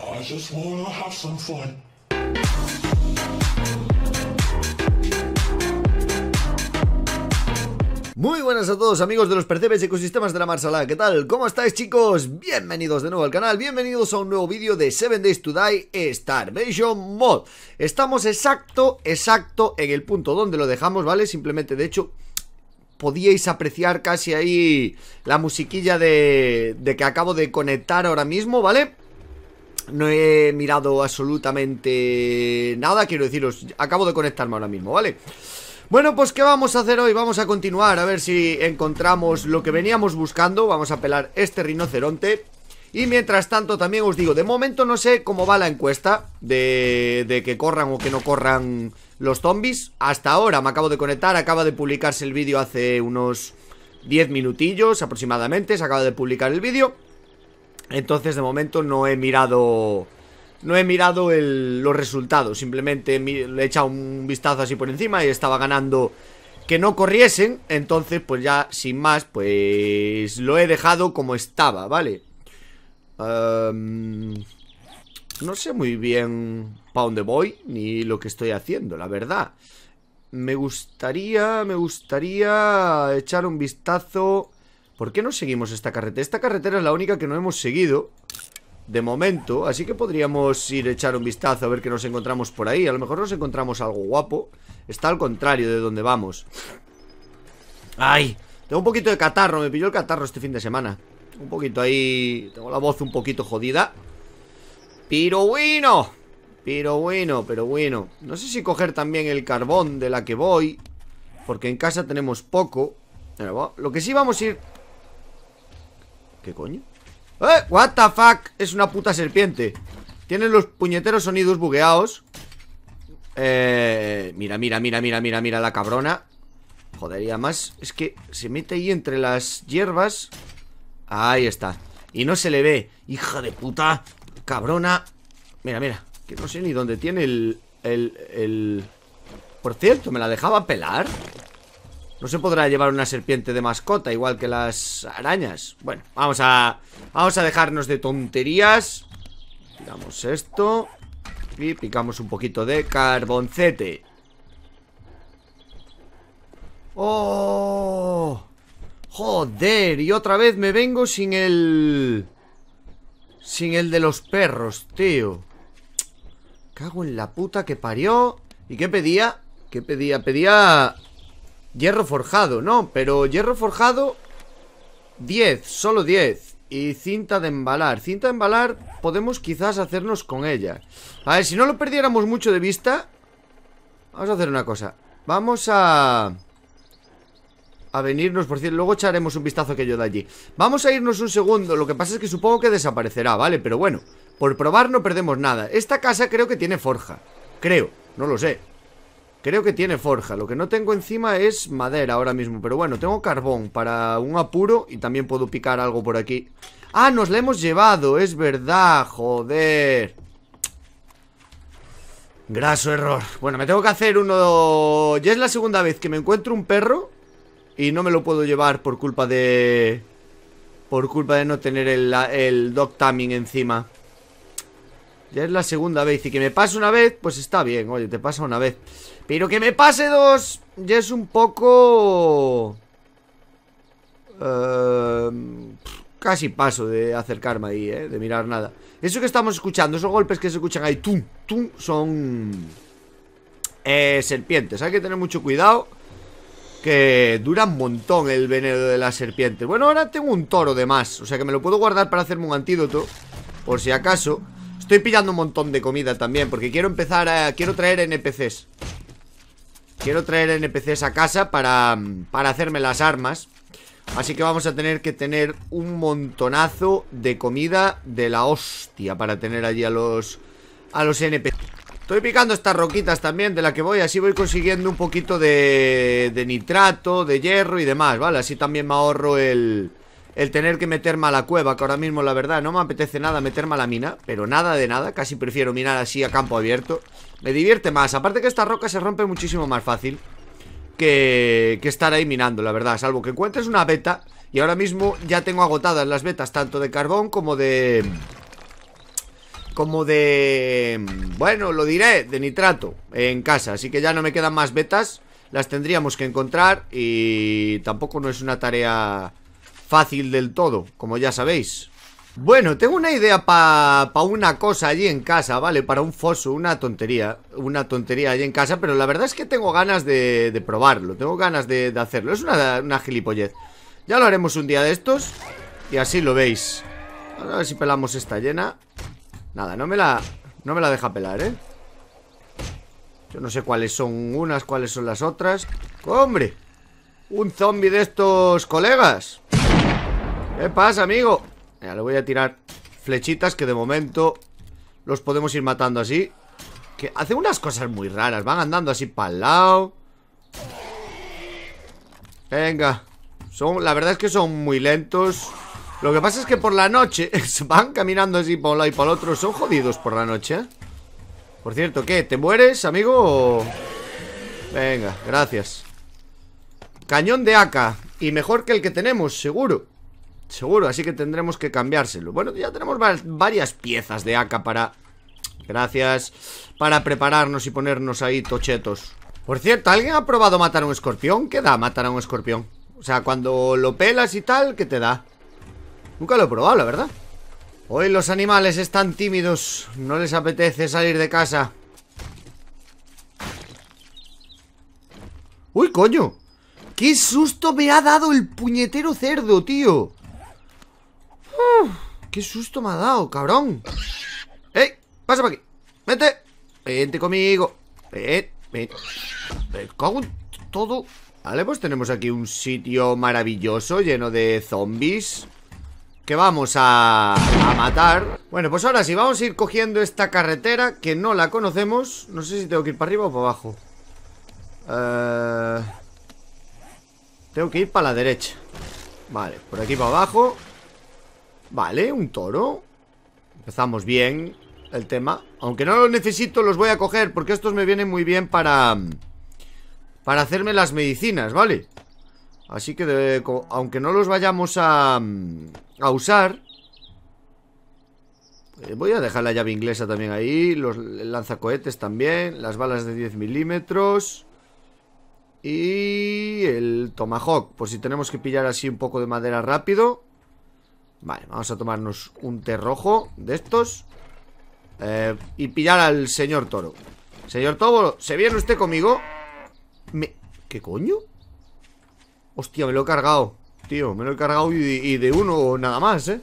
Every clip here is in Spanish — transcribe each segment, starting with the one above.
I just wanna have some fun. Muy buenas a todos amigos de los percebes ecosistemas de la Marsala, ¿qué tal? ¿Cómo estáis chicos? Bienvenidos de nuevo al canal, bienvenidos a un nuevo vídeo de 7 Days to Die Starvation Mod Estamos exacto, exacto en el punto donde lo dejamos, ¿vale? Simplemente, de hecho, podíais apreciar casi ahí la musiquilla de, de que acabo de conectar ahora mismo, ¿vale? No he mirado absolutamente nada, quiero deciros, acabo de conectarme ahora mismo, ¿vale? Bueno, pues ¿qué vamos a hacer hoy? Vamos a continuar, a ver si encontramos lo que veníamos buscando Vamos a pelar este rinoceronte Y mientras tanto también os digo, de momento no sé cómo va la encuesta De, de que corran o que no corran los zombies Hasta ahora me acabo de conectar, acaba de publicarse el vídeo hace unos 10 minutillos aproximadamente Se acaba de publicar el vídeo entonces de momento no he mirado... No he mirado los resultados, simplemente le he echado un vistazo así por encima y estaba ganando que no corriesen, entonces pues ya sin más pues lo he dejado como estaba, ¿vale? no sé muy bien para dónde voy ni lo que estoy haciendo, la verdad. Me gustaría, me gustaría echar un vistazo ¿Por qué no seguimos esta carretera? Esta carretera es la única que no hemos seguido de momento, así que podríamos ir a echar un vistazo a ver qué nos encontramos por ahí. A lo mejor nos encontramos algo guapo. Está al contrario de donde vamos. ¡Ay! Tengo un poquito de catarro, me pilló el catarro este fin de semana. Un poquito ahí... Tengo la voz un poquito jodida. Pero bueno, pero bueno, pero bueno. No sé si coger también el carbón de la que voy, porque en casa tenemos poco. lo que sí vamos a ir ¿Qué coño? ¡Eh! ¡What the fuck! Es una puta serpiente Tiene los puñeteros sonidos bugueados Eh... Mira, mira, mira, mira, mira, mira la cabrona Joder, más es que se mete ahí entre las hierbas Ahí está Y no se le ve Hija de puta Cabrona Mira, mira Que no sé ni dónde tiene el... El... el... Por cierto, ¿me la dejaba pelar? No se podrá llevar una serpiente de mascota, igual que las arañas. Bueno, vamos a, vamos a dejarnos de tonterías. Tiramos esto. Y picamos un poquito de carboncete. ¡Oh! ¡Joder! Y otra vez me vengo sin el... Sin el de los perros, tío. Cago en la puta que parió. ¿Y qué pedía? ¿Qué pedía? Pedía Hierro forjado, no, pero hierro forjado 10, solo 10 Y cinta de embalar Cinta de embalar podemos quizás hacernos con ella A ver, si no lo perdiéramos mucho de vista Vamos a hacer una cosa Vamos a... A venirnos, por cierto, luego echaremos un vistazo que yo de allí Vamos a irnos un segundo Lo que pasa es que supongo que desaparecerá, ¿vale? Pero bueno, por probar no perdemos nada Esta casa creo que tiene forja Creo, no lo sé Creo que tiene forja. Lo que no tengo encima es madera ahora mismo. Pero bueno, tengo carbón para un apuro y también puedo picar algo por aquí. ¡Ah, nos la hemos llevado! ¡Es verdad! ¡Joder! Graso error. Bueno, me tengo que hacer uno... Ya es la segunda vez que me encuentro un perro y no me lo puedo llevar por culpa de... Por culpa de no tener el, dog taming encima. Ya es la segunda vez Y que me pase una vez, pues está bien Oye, te pasa una vez Pero que me pase dos Ya es un poco... Eh, casi paso de acercarme ahí, ¿eh? De mirar nada Eso que estamos escuchando, esos golpes que se escuchan ahí Tum, tum, son... Eh, serpientes Hay que tener mucho cuidado que dura un montón el veneno de las serpientes Bueno, ahora tengo un toro de más O sea que me lo puedo guardar para hacerme un antídoto Por si acaso Estoy pillando un montón de comida también Porque quiero empezar a... Quiero traer NPCs Quiero traer NPCs a casa para, para hacerme las armas Así que vamos a tener que tener un montonazo de comida de la hostia Para tener allí a los, a los NPCs Estoy picando estas roquitas también de la que voy Así voy consiguiendo un poquito de, de nitrato, de hierro y demás ¿Vale? Así también me ahorro el el tener que meterme a la cueva, que ahora mismo la verdad no me apetece nada meterme a la mina, pero nada de nada, casi prefiero minar así a campo abierto. Me divierte más, aparte que esta roca se rompe muchísimo más fácil que, que estar ahí minando, la verdad, salvo que encuentres una beta y ahora mismo ya tengo agotadas las betas tanto de carbón como de... Como de... Bueno, lo diré, de nitrato en casa, así que ya no me quedan más betas, las tendríamos que encontrar y tampoco no es una tarea fácil del todo, como ya sabéis. Bueno, tengo una idea para pa una cosa allí en casa, ¿vale? Para un foso, una tontería, una tontería allí en casa, pero la verdad es que tengo ganas de, de probarlo, tengo ganas de, de hacerlo. Es una, una gilipollez. Ya lo haremos un día de estos y así lo veis. a ver si pelamos esta llena. Nada, no me la, no me la deja pelar, ¿eh? Yo no sé cuáles son unas, cuáles son las otras. ¡Hombre! Un zombie de estos colegas. ¿Qué pasa, amigo? ya le voy a tirar flechitas que de momento los podemos ir matando así. Que hacen unas cosas muy raras. Van andando así para el lado. Venga. Son, la verdad es que son muy lentos. Lo que pasa es que por la noche van caminando así para un lado y para el otro. Son jodidos por la noche, ¿eh? Por cierto, ¿qué? ¿Te mueres, amigo? Venga, gracias. Cañón de AK. Y mejor que el que tenemos, seguro. Seguro, así que tendremos que cambiárselo Bueno, ya tenemos varias piezas de AK para... Gracias Para prepararnos y ponernos ahí tochetos Por cierto, ¿alguien ha probado matar a un escorpión? ¿Qué da matar a un escorpión? O sea, cuando lo pelas y tal, ¿qué te da? Nunca lo he probado, la verdad Hoy los animales están tímidos No les apetece salir de casa ¡Uy, coño! ¡Qué susto me ha dado el puñetero cerdo, tío! ¡Qué susto me ha dado, cabrón! ¡Ey! ¡Pasa para aquí! ¡Vente! ¡Vente conmigo! cago todo! Vale, pues tenemos aquí un sitio maravilloso lleno de zombies que vamos a, a, matar Bueno, pues ahora sí, vamos a ir cogiendo esta carretera Que no la conocemos No sé si tengo que ir para arriba o para abajo eh, Tengo que ir para la derecha Vale, por aquí para abajo Vale, un toro Empezamos bien el tema Aunque no los necesito, los voy a coger Porque estos me vienen muy bien para... Para hacerme las medicinas, ¿vale? Así que aunque no los vayamos a, a usar eh, Voy a dejar la llave inglesa también ahí Los lanzacohetes también Las balas de 10 milímetros Y el tomahawk Por si tenemos que pillar así un poco de madera rápido Vale, vamos a tomarnos un té rojo de estos eh, y pillar al señor toro. Señor toro, ¿se viene usted conmigo? Me... ¿Qué coño? Hostia, me lo he cargado, tío, me lo he cargado y, y de uno nada más, ¿eh?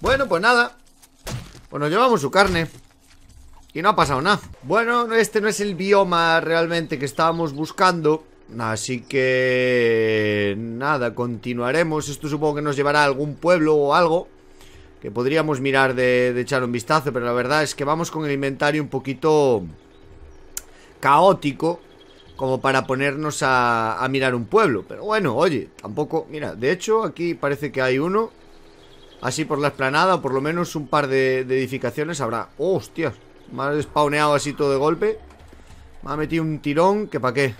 Bueno, pues nada. Pues nos llevamos su carne. Y no ha pasado nada. Bueno, este no es el bioma realmente que estábamos buscando. Así que... Nada, continuaremos. Esto supongo que nos llevará a algún pueblo o algo. Que podríamos mirar de, echar un vistazo. Pero la verdad es que vamos con el inventario un poquito... Caótico. Como para ponernos a, mirar un pueblo. Pero bueno, oye, tampoco... Mira, de hecho aquí parece que hay uno. Así por la esplanada, o por lo menos un par de, edificaciones habrá. ¡Hostias! Me ha spawneado así todo de golpe. Me ha metido un tirón que pa' qué.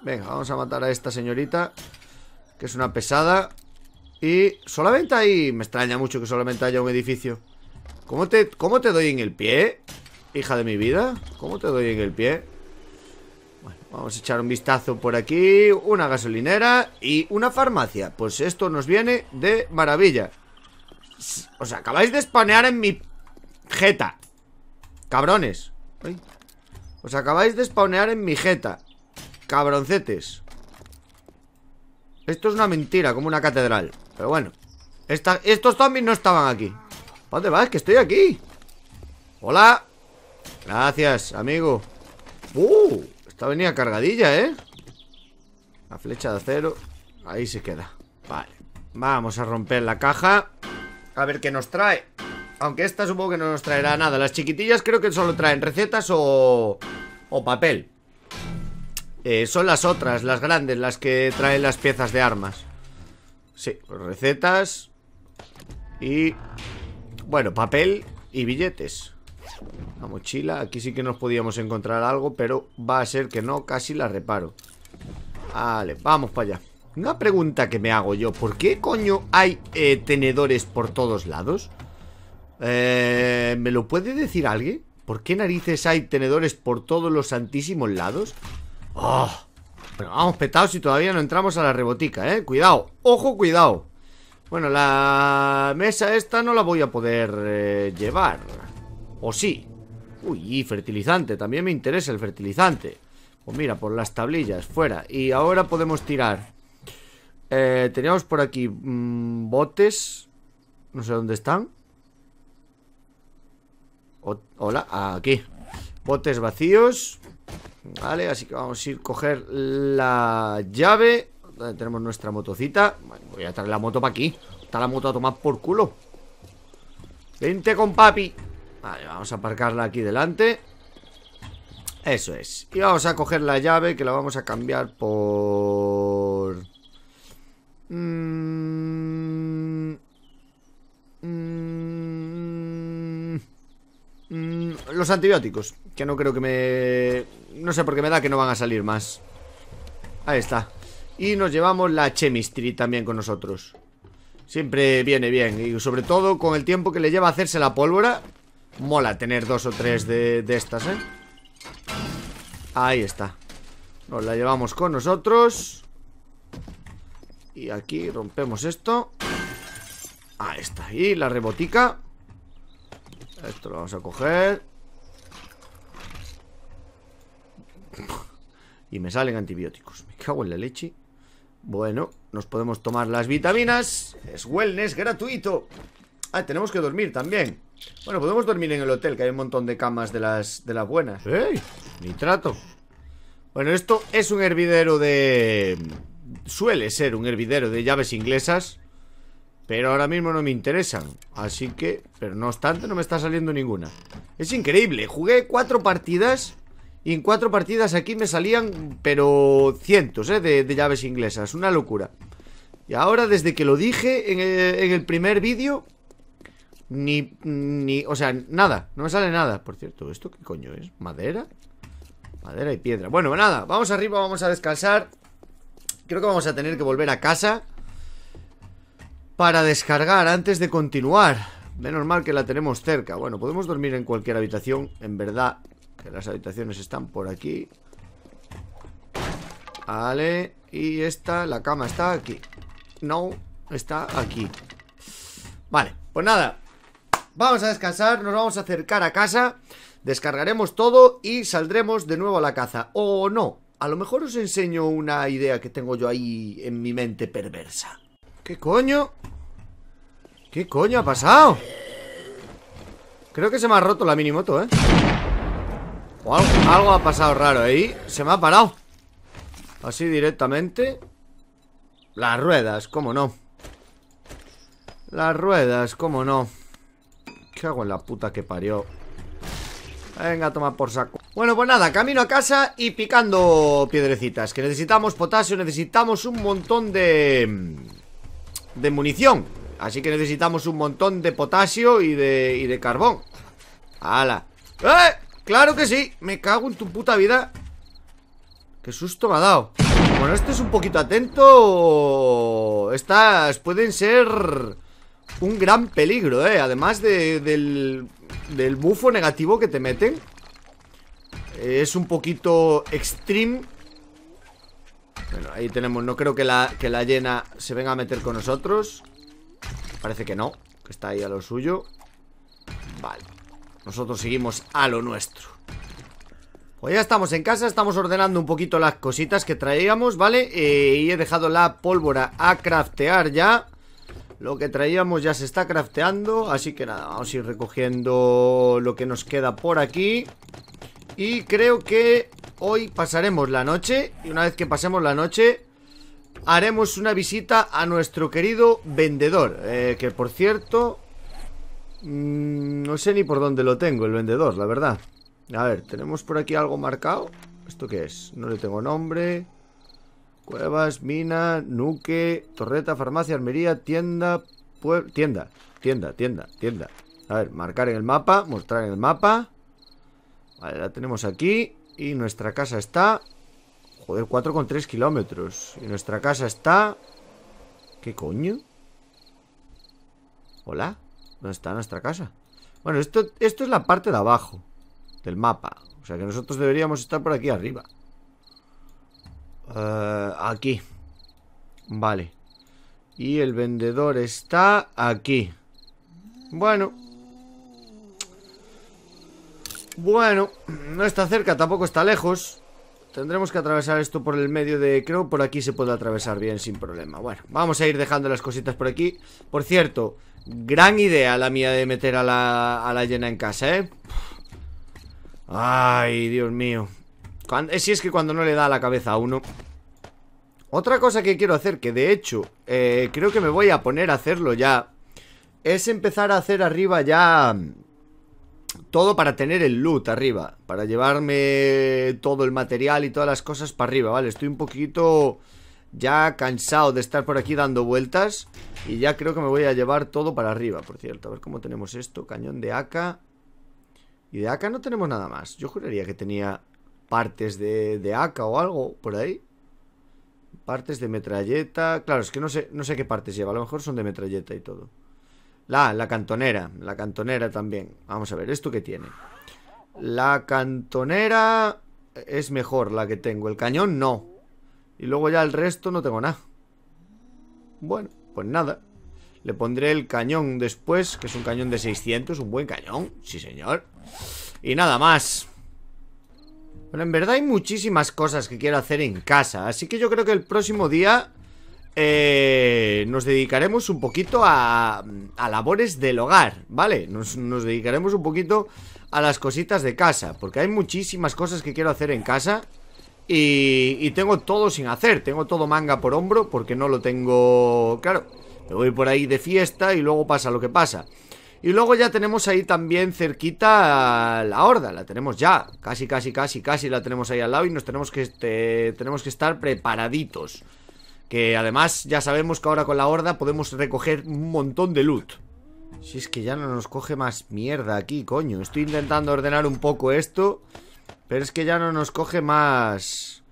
Venga, vamos a matar a esta señorita Que es una pesada Y solamente ahí Me extraña mucho que solamente haya un edificio ¿Cómo te, cómo te doy en el pie? Hija de mi vida ¿Cómo te doy en el pie? Bueno, vamos a echar un vistazo por aquí Una gasolinera y una farmacia Pues esto nos viene de maravilla Os acabáis de spawnear en mi jeta Cabrones Os acabáis de spawnear en mi jeta Cabroncetes Esto es una mentira, como una catedral Pero bueno Estos zombies no estaban aquí ¿Dónde vas? Que estoy aquí Hola Gracias, amigo uh, esta venía cargadilla, ¿eh? La flecha de acero Ahí se queda Vale Vamos a romper la caja A ver qué nos trae Aunque esta supongo que no nos traerá nada Las chiquitillas creo que solo traen recetas o... O papel eh, son las otras, las grandes, las que traen las piezas de armas. Sí, recetas y... Bueno, papel y billetes. La mochila, aquí sí que nos podíamos encontrar algo, pero va a ser que no, casi la reparo. Vale, vamos para allá. Una pregunta que me hago yo, ¿por qué coño hay eh, tenedores por todos lados? Eh, ¿Me lo puede decir alguien? ¿Por qué narices hay tenedores por todos los santísimos lados? Ah, vamos petados y todavía no entramos a la rebotica, ¿eh? Cuidado, ojo, cuidado Bueno, la mesa esta no la voy a poder eh, llevar ¿O sí? Uy, fertilizante, también me interesa el fertilizante Pues mira, por las tablillas, fuera Y ahora podemos tirar eh, Teníamos por aquí mm, botes No sé dónde están Hola, aquí Botes vacíos Vale, así que vamos a ir a coger la llave Donde tenemos nuestra motocita Voy a traer la moto para aquí Está la moto a tomar por culo Vente con papi Vale, vamos a aparcarla aquí delante Eso es Y vamos a coger la llave que la vamos a cambiar por... Mmm... Mmm Mm, los antibióticos, que no creo que me... No sé por qué me da que no van a salir más. Ahí está. Y nos llevamos la chemistry también con nosotros. Siempre viene bien. Y sobre todo con el tiempo que le lleva a hacerse la pólvora. Mola tener dos o tres de, de estas, ¿eh? Ahí está. Nos la llevamos con nosotros. Y aquí rompemos esto. Ahí está. Y la rebotica. Esto lo vamos a coger Y me salen antibióticos Me cago en la leche Bueno, nos podemos tomar las vitaminas Es wellness gratuito Ah, tenemos que dormir también Bueno, podemos dormir en el hotel Que hay un montón de camas de las, de las buenas ¡Ey! Nitrato Bueno, esto es un hervidero de... Suele ser un hervidero de llaves inglesas pero ahora mismo no me interesan Así que, pero no obstante no me está saliendo ninguna Es increíble, jugué cuatro partidas Y en cuatro partidas aquí me salían, pero cientos, ¿eh? De, llaves inglesas, una locura Y ahora desde que lo dije en el, primer vídeo Ni, ni, o sea, nada, no me sale nada Por cierto, ¿esto qué coño es? ¿Madera? Madera y piedra Bueno, nada, vamos arriba, vamos a descansar Creo que vamos a tener que volver a casa para descargar antes de continuar. Menos mal que la tenemos cerca. Bueno, podemos dormir en cualquier habitación. En verdad, que las habitaciones están por aquí. Vale. Y esta, la cama está aquí. No, está aquí. Vale, pues nada. Vamos a descansar, nos vamos a acercar a casa. Descargaremos todo y saldremos de nuevo a la caza. O no, a lo mejor os enseño una idea que tengo yo ahí en mi mente perversa. ¿Qué coño? ¿Qué coño ha pasado? Creo que se me ha roto la minimoto, ¿eh? O algo, ha pasado raro ahí. Se me ha parado. Así directamente. Las ruedas, cómo no. Las ruedas, cómo no. ¿Qué hago en la puta que parió? Venga, toma por saco. Bueno, pues nada, camino a casa y picando piedrecitas. Que necesitamos potasio, necesitamos un montón de de munición Así que necesitamos un montón de potasio y de, y de carbón ¡Hala! ¡Eh! ¡Claro que sí! Me cago en tu puta vida ¡Qué susto me ha dado! Bueno, este es un poquito atento Estas pueden ser un gran peligro, ¿eh? Además del, del bufo negativo que te meten Es un poquito extreme bueno, ahí tenemos No creo que la, que la llena se venga a meter con nosotros Parece que no Que está ahí a lo suyo Vale Nosotros seguimos a lo nuestro Pues ya estamos en casa Estamos ordenando un poquito las cositas que traíamos ¿Vale? Eh, y he dejado la pólvora a craftear ya lo que traíamos ya se está crafteando Así que nada, vamos a ir recogiendo Lo que nos queda por aquí Y creo que Hoy pasaremos la noche y una vez que pasemos la noche haremos una visita a nuestro querido vendedor. Eh, que por cierto... Mm, no sé ni por dónde lo tengo el vendedor, la verdad. A ver, tenemos por aquí algo marcado. ¿Esto qué es? No le tengo nombre. Cuevas, mina, nuque, torreta, farmacia, armería, tienda, Tienda, tienda, tienda, tienda. A ver, marcar en el mapa, mostrar en el mapa. Vale, la tenemos aquí. Y nuestra casa está... Joder, 4,3 kilómetros. Y nuestra casa está... ¿Qué coño? ¿Hola? ¿Dónde está nuestra casa? Bueno, esto, esto es la parte de abajo del mapa. O sea que nosotros deberíamos estar por aquí arriba. Eh, aquí. Vale. Y el vendedor está aquí. Bueno, bueno, no está cerca, tampoco está lejos Tendremos que atravesar esto por el medio de... Creo por aquí se puede atravesar bien sin problema Bueno, vamos a ir dejando las cositas por aquí Por cierto, gran idea la mía de meter a la, a llena en casa, ¿eh? Ay, Dios mío eh, Si es que cuando no le da la cabeza a uno Otra cosa que quiero hacer, que de hecho eh, Creo que me voy a poner a hacerlo ya Es empezar a hacer arriba ya todo para tener el loot arriba, para llevarme todo el material y todas las cosas para arriba, ¿vale? Estoy un poquito ya cansado de estar por aquí dando vueltas y ya creo que me voy a llevar todo para arriba, por cierto. A ver cómo tenemos esto, cañón de AK. Y de AK no tenemos nada más. Yo juraría que tenía partes de, de AK o algo por ahí. Partes de metralleta. Claro, es que no sé, no sé qué partes lleva. A lo mejor son de metralleta y todo. La, la cantonera, la cantonera también. Vamos a ver, ¿esto qué tiene? La cantonera es mejor la que tengo, el cañón no. Y luego ya el resto no tengo nada. Bueno, pues nada. Le pondré el cañón después, que es un cañón de 600, un buen cañón, sí señor. Y nada más. Bueno, en verdad hay muchísimas cosas que quiero hacer en casa, así que yo creo que el próximo día eh, nos dedicaremos un poquito a, labores del hogar, ¿vale? Nos, dedicaremos un poquito a las cositas de casa, porque hay muchísimas cosas que quiero hacer en casa y, y tengo todo sin hacer, tengo todo manga por hombro porque no lo tengo... Claro, me voy por ahí de fiesta y luego pasa lo que pasa. Y luego ya tenemos ahí también cerquita la horda, la tenemos ya, casi, casi, casi, casi la tenemos ahí al lado y nos tenemos que, este, tenemos que estar preparaditos. Que además ya sabemos que ahora con la horda podemos recoger un montón de loot. Si es que ya no nos coge más mierda aquí, coño. Estoy intentando ordenar un poco esto. Pero es que ya no nos coge más...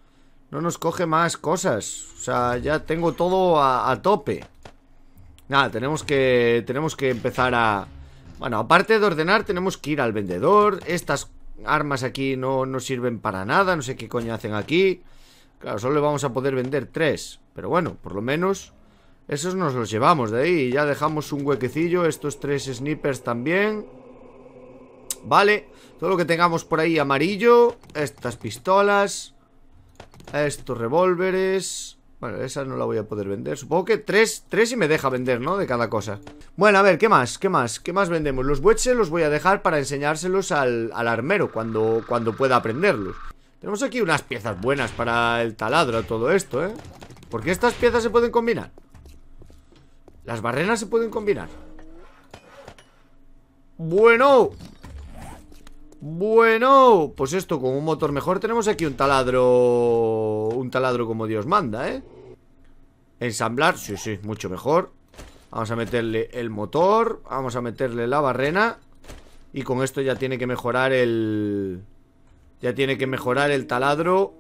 No nos coge más cosas. O sea, ya tengo todo a, tope. Nada, tenemos que, tenemos que empezar a... Bueno, aparte de ordenar, tenemos que ir al vendedor. Estas armas aquí no, no sirven para nada. No sé qué coño hacen aquí. Claro, solo le vamos a poder vender tres. Pero bueno, por lo menos esos nos los llevamos de ahí. Y ya dejamos un huequecillo. Estos tres snipers también. Vale. Todo lo que tengamos por ahí amarillo. Estas pistolas. Estos revólveres. Bueno, esa no la voy a poder vender. Supongo que tres, tres y me deja vender, ¿no? De cada cosa. Bueno, a ver, ¿qué más? ¿Qué más? ¿Qué más vendemos? Los bueches los voy a dejar para enseñárselos al, armero cuando, cuando pueda aprenderlos. Tenemos aquí unas piezas buenas para el taladro, todo esto, ¿eh? Porque estas piezas se pueden combinar Las barrenas se pueden combinar Bueno Bueno Pues esto, con un motor mejor tenemos aquí un taladro Un taladro como Dios manda, ¿eh? Ensamblar, sí, sí, mucho mejor Vamos a meterle el motor Vamos a meterle la barrena Y con esto ya tiene que mejorar el... Ya tiene que mejorar el taladro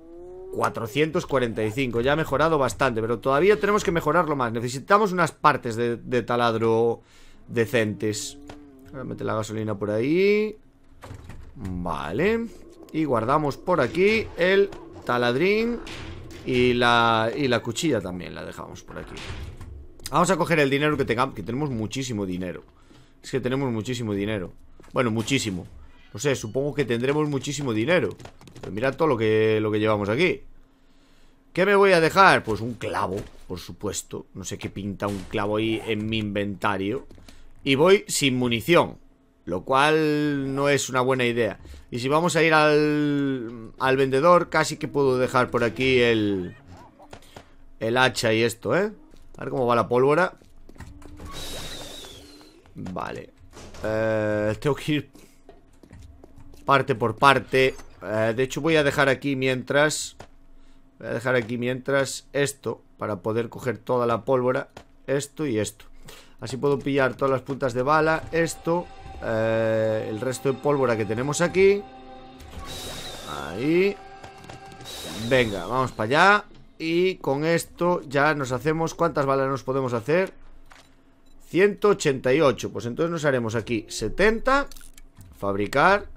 445, ya ha mejorado bastante, pero todavía tenemos que mejorarlo más. Necesitamos unas partes de, taladro decentes. Ahora meter la gasolina por ahí. Vale. Y guardamos por aquí el taladrín y la, y la cuchilla también la dejamos por aquí. Vamos a coger el dinero que tengamos, que tenemos muchísimo dinero. Es que tenemos muchísimo dinero. Bueno, muchísimo. No sé, supongo que tendremos muchísimo dinero Pero mira todo lo que, lo que llevamos aquí ¿Qué me voy a dejar? Pues un clavo, por supuesto No sé qué pinta un clavo ahí en mi inventario Y voy sin munición Lo cual no es una buena idea Y si vamos a ir al, al vendedor Casi que puedo dejar por aquí el... El hacha y esto, ¿eh? A ver cómo va la pólvora Vale eh, Tengo que ir parte por parte. Eh, de hecho, voy a dejar aquí mientras... Voy a dejar aquí mientras esto, para poder coger toda la pólvora. Esto y esto. Así puedo pillar todas las puntas de bala. Esto, eh, el resto de pólvora que tenemos aquí. Ahí. Venga, vamos para allá. Y con esto ya nos hacemos... ¿Cuántas balas nos podemos hacer? 188. Pues entonces nos haremos aquí 70. Fabricar.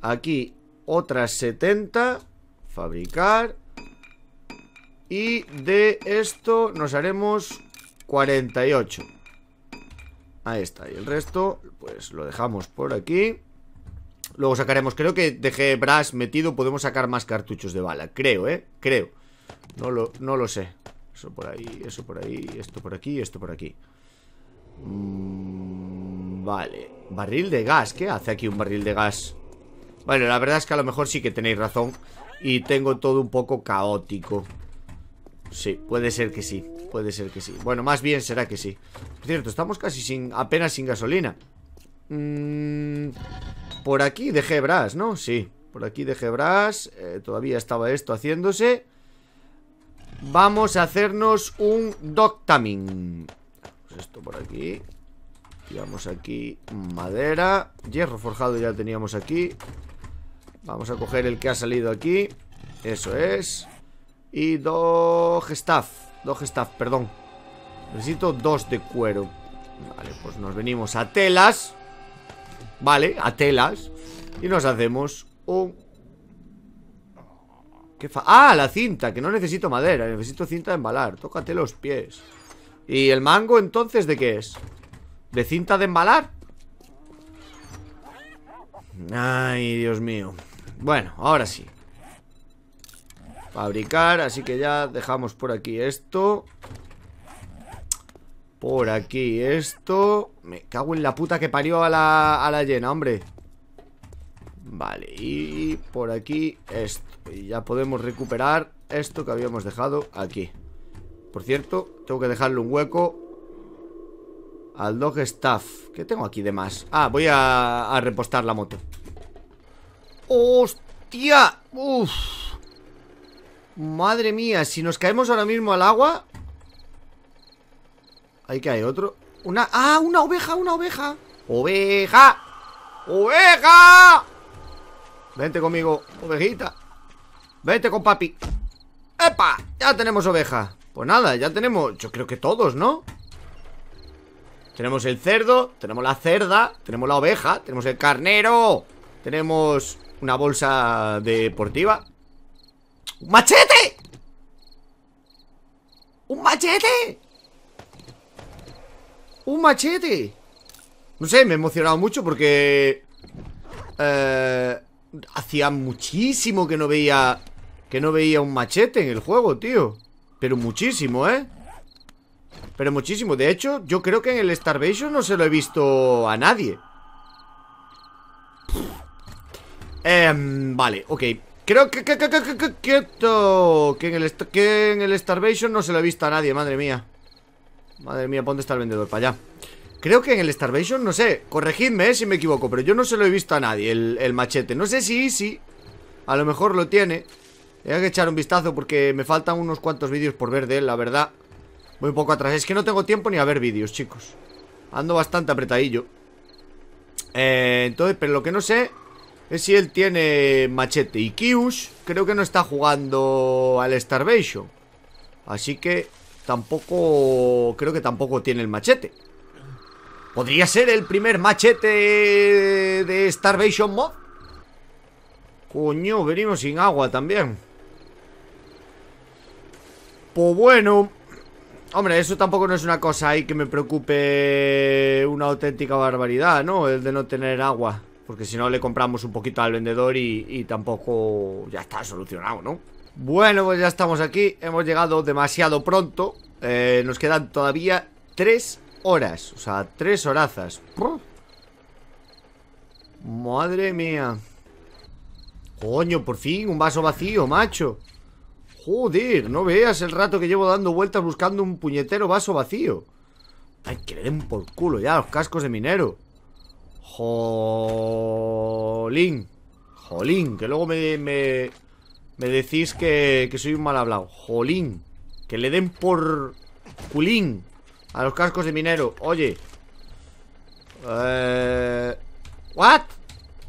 Aquí otras 70. Fabricar. Y de esto nos haremos 48. Ahí está. Y el resto, pues lo dejamos por aquí. Luego sacaremos, creo que dejé brass metido, podemos sacar más cartuchos de bala, creo, ¿eh? Creo. No lo, no lo sé. Eso por ahí, eso por ahí, esto por aquí, esto por aquí. Mm, vale. Barril de gas, ¿qué hace aquí un barril de gas? Bueno, la verdad es que a lo mejor sí que tenéis razón Y tengo todo un poco caótico Sí, puede ser que sí Puede ser que sí Bueno, más bien será que sí Por cierto, estamos casi sin apenas sin gasolina mm, Por aquí dejé Bras, ¿no? Sí, por aquí dejé Bras eh, Todavía estaba esto haciéndose Vamos a hacernos un Doctamin pues Esto por aquí Tiramos aquí madera Hierro forjado ya teníamos aquí Vamos a coger el que ha salido aquí. Eso es. Y dos staff. Dos staff, perdón. Necesito dos de cuero. Vale, pues nos venimos a telas. Vale, a telas. Y nos hacemos un... ¿Qué fa... Ah, la cinta, que no necesito madera, necesito cinta de embalar. Tócate los pies. ¿Y el mango entonces de qué es? ¿De cinta de embalar? Ay, Dios mío. Bueno, ahora sí Fabricar, así que ya dejamos por aquí esto Por aquí esto Me cago en la puta que parió a la, a la llena, hombre Vale, y por aquí esto Y ya podemos recuperar esto que habíamos dejado aquí Por cierto, tengo que dejarle un hueco al dog staff ¿Qué tengo aquí de más? Ah, voy a repostar la moto ¡Hostia! ¡Uf! Madre mía, si nos caemos ahora mismo al agua... Ahí que hay otro. Una... ¡Ah! ¡Una oveja! ¡Una oveja! ¡Oveja! ¡Oveja! Vente conmigo, ovejita. Vente con papi. ¡Epa! Ya tenemos oveja. Pues nada, ya tenemos... Yo creo que todos, ¿no? Tenemos el cerdo, tenemos la cerda, tenemos la oveja, tenemos el carnero, tenemos una bolsa deportiva ¡Un machete! ¡Un machete! ¡Un machete! No sé, me he emocionado mucho porque... Eh, hacía muchísimo que no veía... Que no veía un machete en el juego, tío Pero muchísimo, ¿eh? Pero muchísimo De hecho, yo creo que en el Starvation no se lo he visto a nadie Em, vale, ok Creo que, que, que, que, quieto que en, el, que en el Starvation no se lo he visto a nadie, madre mía Madre mía, ¿dónde está el vendedor? Para allá Creo que en el Starvation, no sé Corregidme eh, si me equivoco, pero yo no se lo he visto a nadie El, machete, no sé si Easy A lo mejor lo tiene Tengo que echar un vistazo porque me faltan unos cuantos vídeos por ver de él, la verdad Voy poco atrás, es que no tengo tiempo ni a ver vídeos, chicos Ando bastante apretadillo eh, entonces, pero lo que no sé es si él tiene Machete y Kius. Creo que no está jugando al Starvation. Así que tampoco... Creo que tampoco tiene el Machete. ¿Podría ser el primer Machete de Starvation Mod? Coño, venimos sin agua también. Pues bueno... Hombre, eso tampoco no es una cosa ahí que me preocupe una auténtica barbaridad, ¿no? El de no tener agua. Porque si no le compramos un poquito al vendedor y, tampoco ya está solucionado, ¿no? Bueno, pues ya estamos aquí. Hemos llegado demasiado pronto. Eh, nos quedan todavía tres horas. O sea, tres horazas. Madre mía. Coño, por fin, un vaso vacío, macho. Joder, no veas el rato que llevo dando vueltas buscando un puñetero vaso vacío. Ay, que le den por culo ya los cascos de minero. Jolín. Jolín, que luego me, me, decís que, que soy un mal hablado. Jolín. Que le den por culín a los cascos de minero. Oye. Eh... ¿What?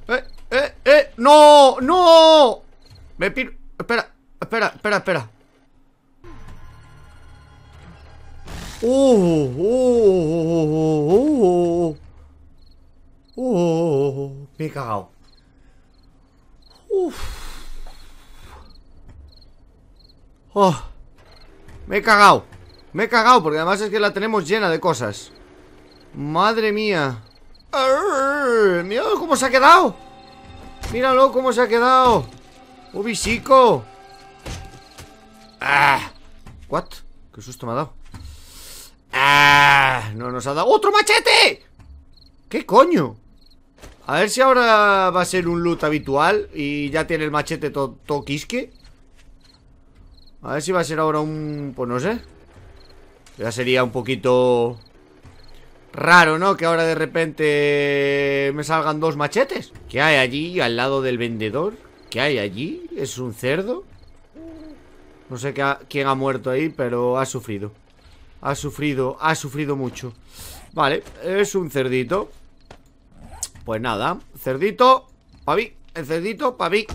Eh, eh, eh. ¡No! ¡No! Me piro... Espera, espera, espera, espera. ¡Oh! ¡Oh! ¡Oh! oh oh oh Oh, oh, me he cagado. me he cagado. Me he cagado porque además es que la tenemos llena de cosas. Madre mía. Arr, cómo se ha quedado. Míralo cómo se ha quedado. Ubisico Ah. What? Qué susto me ha dado. Ah, no nos ha dado otro machete. ¿Qué coño? A ver si ahora va a ser un loot habitual y ya tiene el machete todo quisque. A ver si va a ser ahora un... pues no sé. Ya sería un poquito... Raro, ¿no? Que ahora de repente me salgan dos machetes. ¿Qué hay allí al lado del vendedor? ¿Qué hay allí? ¿Es un cerdo? No sé quién ha muerto ahí, pero ha sufrido. Ha sufrido, ha sufrido mucho. Vale, es un cerdito. Pues nada, cerdito Pavi, el cerdito, pavi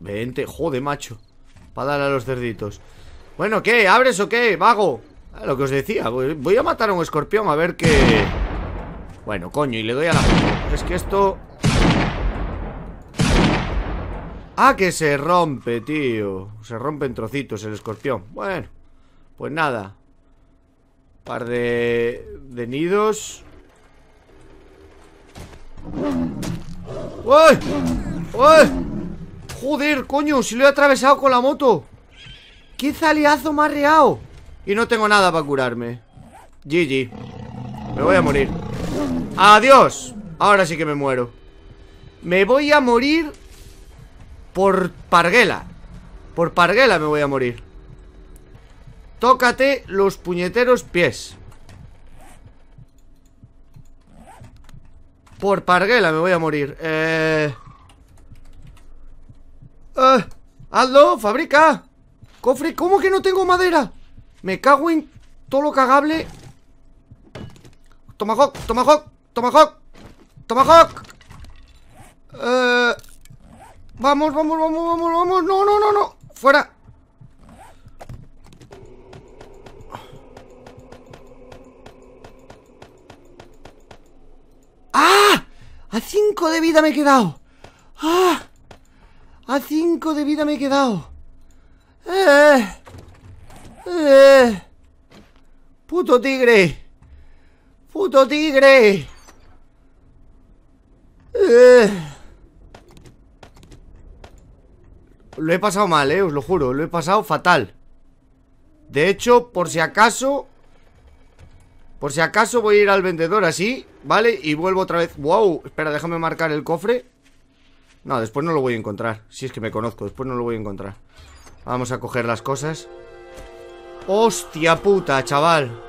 Vente, joder, macho Para darle a los cerditos Bueno, ¿qué? ¿Abres o qué? Vago ah, Lo que os decía, voy a matar a un escorpión A ver qué... Bueno, coño, y le doy a la... Es que esto... Ah, que se rompe, tío Se rompe en trocitos el escorpión Bueno, pues nada Par de... de nidos ¡Uy! ¡Uy! ¡Joder, coño! Si lo he atravesado con la moto ¡Qué zaleazo más ha Y no tengo nada para curarme GG Me voy a morir ¡Adiós! Ahora sí que me muero Me voy a morir Por Parguela Por Parguela me voy a morir Tócate los puñeteros pies Por parguela me voy a morir. Eh... eh... hazlo, fabrica. Cofre, ¿cómo que no tengo madera? Me cago en todo lo cagable. Tomahawk, Tomahawk, Tomahawk, Tomahawk. Eh... Vamos, vamos, vamos, vamos, vamos. No, no, no, no. Fuera. ¡Ah! A cinco de vida me he quedado. ¡Ah! A cinco de vida me he quedado. ¡Eh! ¡Eh! ¡Puto tigre! ¡Puto tigre! ¡Eh! Lo he pasado mal, eh, os lo juro Lo he pasado fatal De hecho, por si acaso por si acaso voy a ir al vendedor así, ¿vale? Y vuelvo otra vez. ¡Wow! Espera, déjame marcar el cofre. No, después no lo voy a encontrar. Si es que me conozco, después no lo voy a encontrar. Vamos a coger las cosas. ¡Hostia puta, chaval!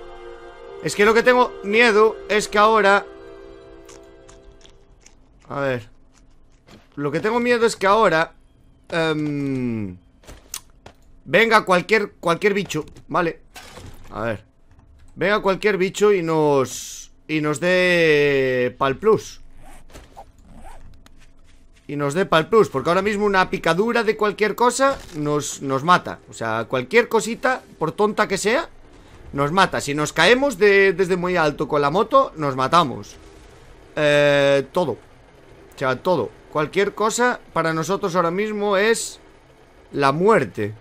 Es que lo que tengo miedo es que ahora... A ver... Lo que tengo miedo es que ahora... Em, venga, cualquier, cualquier bicho, ¿vale? A ver Venga cualquier bicho y nos... Y nos dé... Pal plus y nos dé pal plus, porque ahora mismo una picadura de cualquier cosa nos, nos mata. O sea, cualquier cosita, por tonta que sea, nos mata. Si nos caemos desde muy alto con la moto, nos matamos. Eh, todo. O sea, todo. Cualquier cosa para nosotros ahora mismo es la muerte.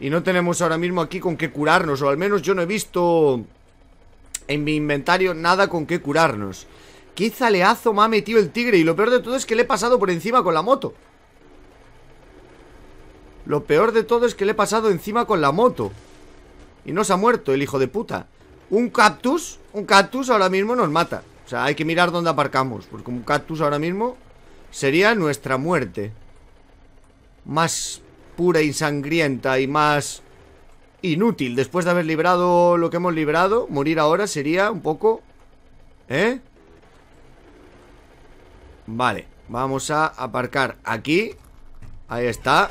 Y no tenemos ahora mismo aquí con qué curarnos, o al menos yo no he visto en mi inventario nada con qué curarnos. Quizá zaleazo me ha metido el tigre! Y lo peor de todo es que le he pasado por encima con la moto. Lo peor de todo es que le he pasado encima con la moto. Y no se ha muerto el hijo de puta. Un cactus, un cactus ahora mismo nos mata. O sea, hay que mirar dónde aparcamos, porque un cactus ahora mismo sería nuestra muerte. Más pura y y más inútil. Después de haber librado lo que hemos librado, morir ahora sería un poco... ¿Eh? Vale, vamos a aparcar aquí. Ahí está.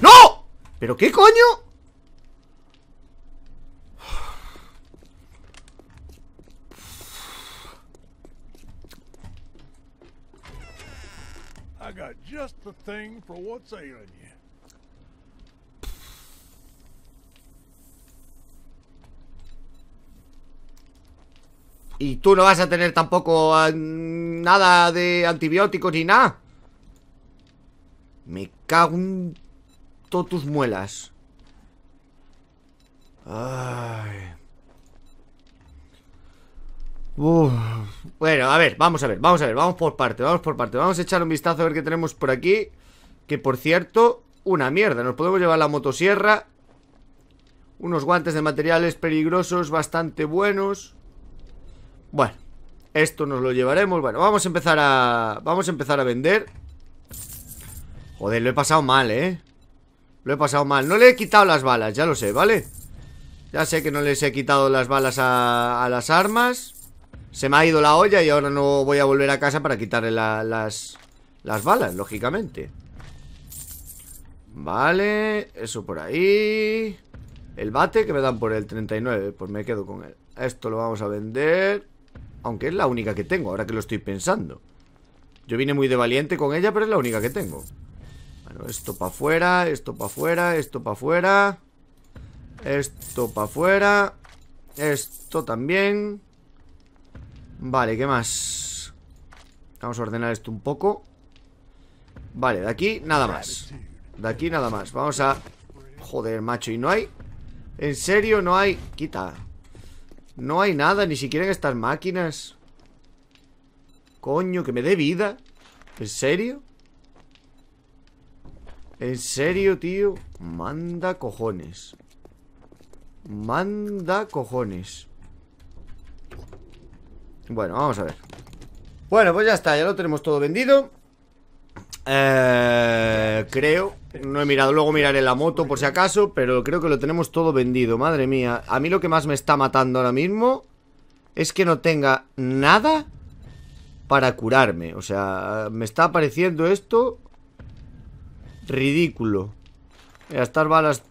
¡No! ¿Pero qué coño? I got just the thing for Y tú no vas a tener tampoco ah, nada de antibióticos ni nada. Me cago en todas tus muelas. Bueno, a ver, vamos a ver, vamos a ver, vamos por parte, vamos por parte. Vamos a echar un vistazo a ver qué tenemos por aquí. Que por cierto, una mierda. Nos podemos llevar la motosierra. Unos guantes de materiales peligrosos bastante buenos. Bueno, esto nos lo llevaremos Bueno, vamos a empezar a... Vamos a empezar a vender Joder, lo he pasado mal, ¿eh? Lo he pasado mal No le he quitado las balas, ya lo sé, ¿vale? Ya sé que no les he quitado las balas a, las armas Se me ha ido la olla y ahora no voy a volver a casa para quitarle las, las balas, lógicamente Vale, eso por ahí El bate que me dan por el 39 Pues me quedo con él Esto lo vamos a vender aunque es la única que tengo, ahora que lo estoy pensando Yo vine muy de valiente con ella, pero es la única que tengo Bueno, esto para afuera, esto para afuera, esto para afuera Esto para afuera Esto también Vale, ¿qué más? Vamos a ordenar esto un poco Vale, de aquí nada más De aquí nada más Vamos a... Joder, macho, y no hay... En serio, no hay... Quita no hay nada, ni siquiera en estas máquinas Coño, que me dé vida ¿En serio? ¿En serio, tío? Manda cojones Manda cojones Bueno, vamos a ver Bueno, pues ya está, ya lo tenemos todo vendido eh, Creo no he mirado, luego miraré la moto por si acaso, pero creo que lo tenemos todo vendido, madre mía. A mí lo que más me está matando ahora mismo es que no tenga nada para curarme. O sea, me está apareciendo esto ridículo. Estas balas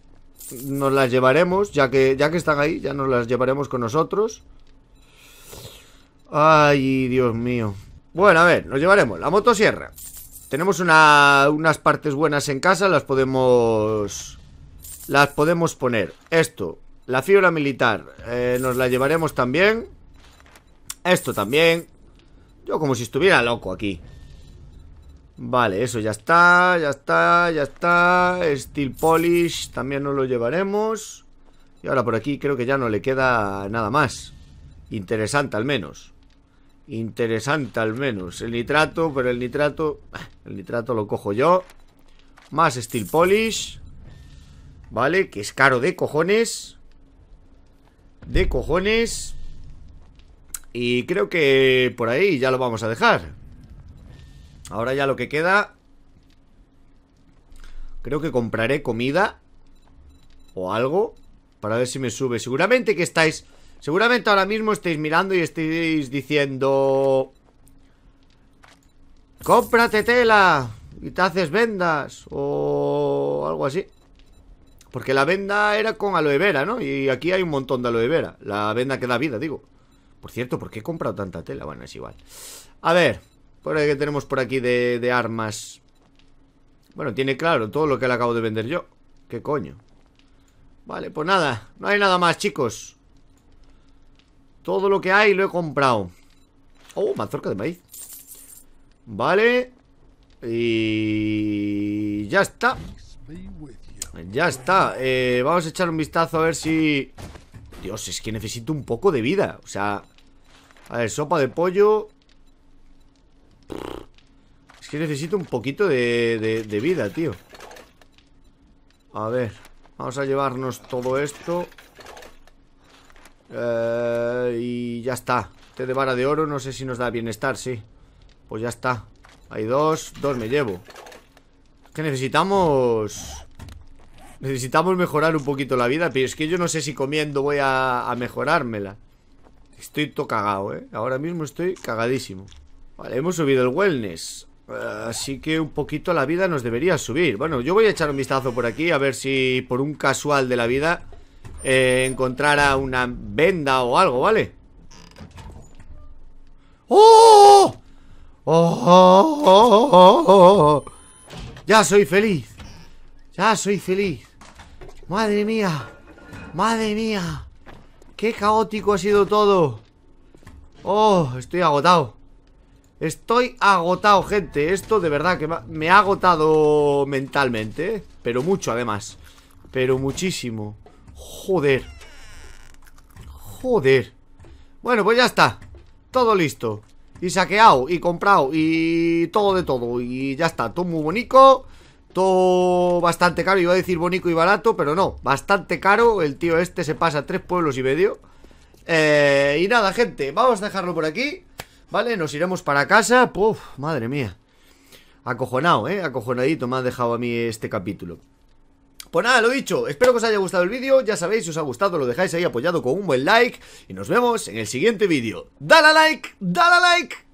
nos las llevaremos, ya que, ya que están ahí, ya nos las llevaremos con nosotros. Ay, Dios mío. Bueno, a ver, nos llevaremos la motosierra. Tenemos unas partes buenas en casa, las podemos... Las podemos poner. Esto, la fibra militar, eh, nos la llevaremos también. Esto también. Yo como si estuviera loco aquí. Vale, eso ya está, ya está, ya está. Steel Polish también nos lo llevaremos. Y ahora por aquí creo que ya no le queda nada más. Interesante al menos. Interesante al menos. El nitrato, pero el nitrato... Eh, el nitrato lo cojo yo. Más steel polish. Vale, que es caro de cojones. De cojones. Y creo que por ahí ya lo vamos a dejar. Ahora ya lo que queda... Creo que compraré comida. O algo. Para ver si me sube. Seguramente que estáis Seguramente ahora mismo estáis mirando y estáis diciendo... ¡Cómprate tela! Y te haces vendas o algo así. Porque la venda era con aloe vera, ¿no? Y aquí hay un montón de aloe vera. La venda que da vida, digo. Por cierto, ¿por qué he comprado tanta tela? Bueno, es igual. A ver, por qué que tenemos por aquí de, de armas. Bueno, tiene claro todo lo que le acabo de vender yo. ¿Qué coño? Vale, pues nada. No hay nada más, chicos. Todo lo que hay lo he comprado Oh, mazorca de maíz Vale Y... Ya está Ya está eh, Vamos a echar un vistazo a ver si... Dios, es que necesito un poco de vida O sea... A ver, sopa de pollo Es que necesito un poquito de, de, de vida, tío A ver Vamos a llevarnos todo esto eh, y ya está. te de vara de oro, no sé si nos da bienestar, sí. Pues ya está. Hay dos, dos me llevo. Es que necesitamos... Necesitamos mejorar un poquito la vida, pero es que yo no sé si comiendo voy a, a mejorármela. Estoy todo cagado, ¿eh? Ahora mismo estoy cagadísimo. Vale, hemos subido el wellness. Eh, así que un poquito la vida nos debería subir Bueno, yo voy a echar un vistazo por aquí A ver si por un casual de la vida eh, encontrar encontrara una venda o algo, ¿vale? ¡Oh! ¡Oh! ¡Oh! Ya soy feliz. Ya soy feliz. Madre mía. Madre mía. Qué caótico ha sido todo. Oh, estoy agotado. Estoy agotado, gente. Esto de verdad que me ha agotado mentalmente. Pero mucho, además. Pero muchísimo. Joder. Joder. Bueno, pues ya está. Todo listo. Y saqueado, y comprado, y todo de todo. Y ya está. Todo muy bonito. Todo bastante caro. Iba a decir bonito y barato, pero no. Bastante caro. El tío este se pasa tres pueblos y medio. Eh, y nada, gente. Vamos a dejarlo por aquí. ¿Vale? Nos iremos para casa. Puf, madre mía. Acojonado, ¿eh? Acojonadito me ha dejado a mí este capítulo. Pues nada, lo dicho, espero que os haya gustado el vídeo, ya sabéis, si os ha gustado lo dejáis ahí apoyado con un buen like y nos vemos en el siguiente vídeo. ¡Dale a like! ¡Dale a like!